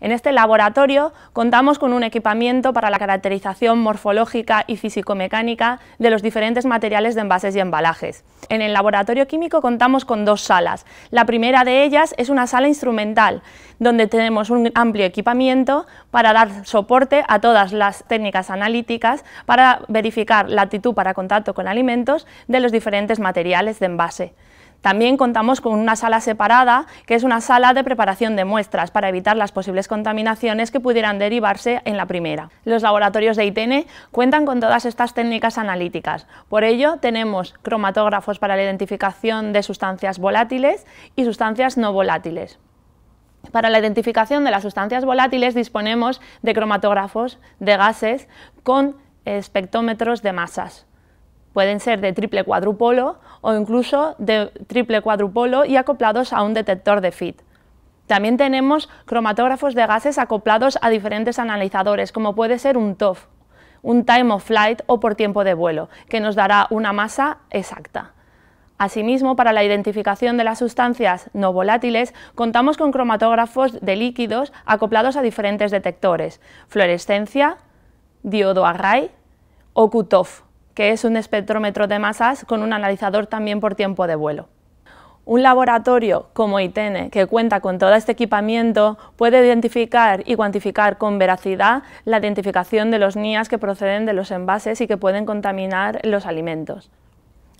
En este laboratorio contamos con un equipamiento para la caracterización morfológica y físico-mecánica de los diferentes materiales de envases y embalajes. En el laboratorio químico contamos con dos salas. La primera de ellas es una sala instrumental, donde tenemos un amplio equipamiento para dar soporte a todas las técnicas analíticas para verificar la actitud para contacto con alimentos de los diferentes materiales de envase. También contamos con una sala separada, que es una sala de preparación de muestras, para evitar las posibles contaminaciones que pudieran derivarse en la primera. Los laboratorios de ITN cuentan con todas estas técnicas analíticas. Por ello, tenemos cromatógrafos para la identificación de sustancias volátiles y sustancias no volátiles. Para la identificación de las sustancias volátiles disponemos de cromatógrafos de gases con espectrómetros de masas. Pueden ser de triple cuadrupolo o incluso de triple cuadrupolo y acoplados a un detector de FIT. También tenemos cromatógrafos de gases acoplados a diferentes analizadores, como puede ser un TOF, un time of flight o por tiempo de vuelo, que nos dará una masa exacta. Asimismo, para la identificación de las sustancias no volátiles, contamos con cromatógrafos de líquidos acoplados a diferentes detectores, fluorescencia, diodo array o QTOF que es un espectrómetro de masas con un analizador también por tiempo de vuelo. Un laboratorio como ITENE, que cuenta con todo este equipamiento, puede identificar y cuantificar con veracidad la identificación de los NIAS que proceden de los envases y que pueden contaminar los alimentos.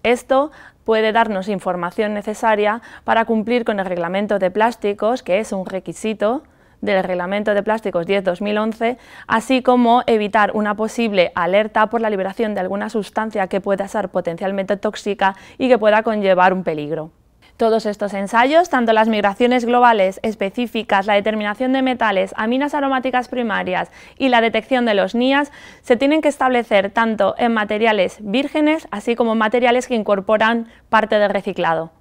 Esto puede darnos información necesaria para cumplir con el reglamento de plásticos, que es un requisito, del Reglamento de Plásticos 10-2011, así como evitar una posible alerta por la liberación de alguna sustancia que pueda ser potencialmente tóxica y que pueda conllevar un peligro. Todos estos ensayos, tanto las migraciones globales específicas, la determinación de metales, aminas aromáticas primarias y la detección de los NIAS, se tienen que establecer tanto en materiales vírgenes, así como en materiales que incorporan parte del reciclado.